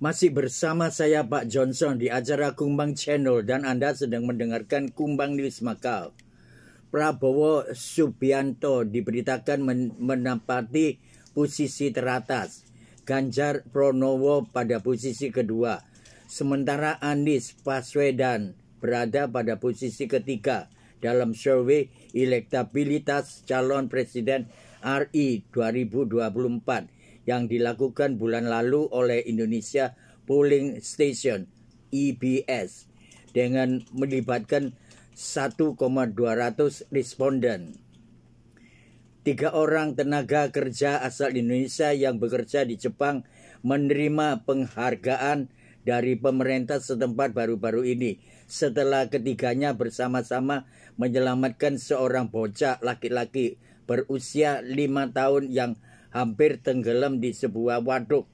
Masih bersama saya Pak Johnson di acara Kumbang Channel dan Anda sedang mendengarkan Kumbang News Makal. Prabowo Subianto diberitakan men menempati posisi teratas. Ganjar Pranowo pada posisi kedua. Sementara Anies Baswedan berada pada posisi ketiga dalam survei elektabilitas calon presiden RI 2024 yang dilakukan bulan lalu oleh Indonesia Polling Station (IBS) e dengan melibatkan 1,200 responden. Tiga orang tenaga kerja asal Indonesia yang bekerja di Jepang menerima penghargaan dari pemerintah setempat baru-baru ini setelah ketiganya bersama-sama menyelamatkan seorang bocah laki-laki berusia lima tahun yang hampir tenggelam di sebuah waduk.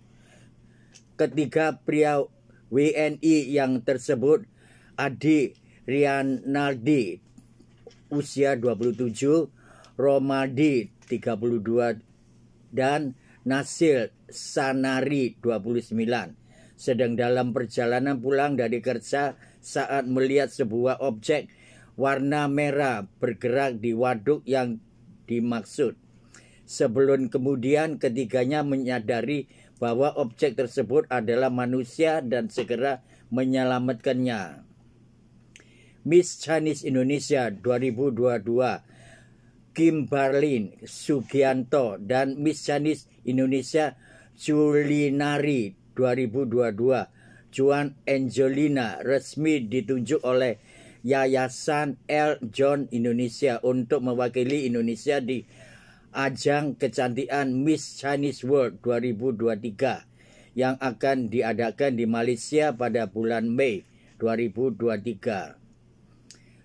Ketiga pria WNI yang tersebut Adi Rianaldi usia 27, Romadi 32 dan Nasil Sanari 29 sedang dalam perjalanan pulang dari kerja saat melihat sebuah objek warna merah bergerak di waduk yang dimaksud sebelum kemudian ketiganya menyadari bahwa objek tersebut adalah manusia dan segera menyelamatkannya. Miss Chinese Indonesia 2022 Kim Barlin Sugianto dan Miss Chinese Indonesia Julinari 2022 Juan Angelina resmi ditunjuk oleh Yayasan L. John Indonesia untuk mewakili Indonesia di ajang kecantikan Miss Chinese World 2023 yang akan diadakan di Malaysia pada bulan Mei 2023.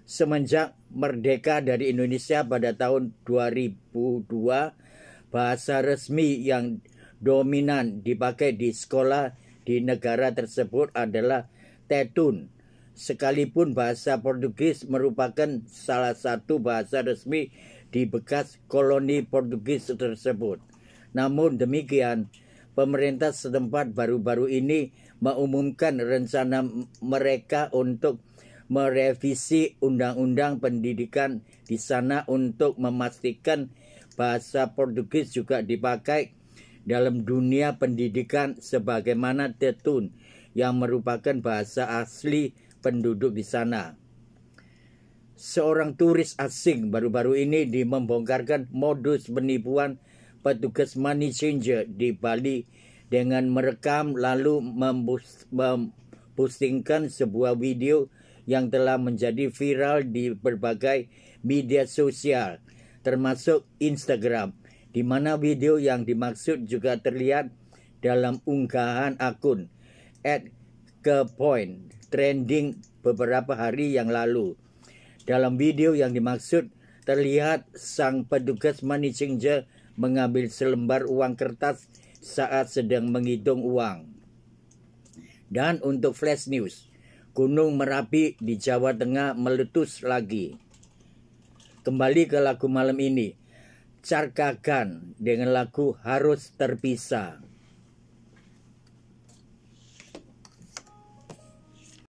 Semenjak merdeka dari Indonesia pada tahun 2002, bahasa resmi yang dominan dipakai di sekolah di negara tersebut adalah Tetun sekalipun bahasa Portugis merupakan salah satu bahasa resmi di bekas koloni Portugis tersebut. Namun demikian, pemerintah setempat baru-baru ini mengumumkan rencana mereka untuk merevisi undang-undang pendidikan di sana untuk memastikan bahasa Portugis juga dipakai dalam dunia pendidikan sebagaimana Tetun yang merupakan bahasa asli penduduk di sana seorang turis asing baru-baru ini di modus penipuan petugas money changer di Bali dengan merekam lalu mempostingkan sebuah video yang telah menjadi viral di berbagai media sosial termasuk Instagram di mana video yang dimaksud juga terlihat dalam unggahan akun at ke point trending beberapa hari yang lalu. Dalam video yang dimaksud, terlihat sang petugas money changer mengambil selembar uang kertas saat sedang menghitung uang. Dan untuk flash news, Gunung Merapi di Jawa Tengah meletus lagi. Kembali ke lagu malam ini, Carkagan dengan lagu Harus Terpisah.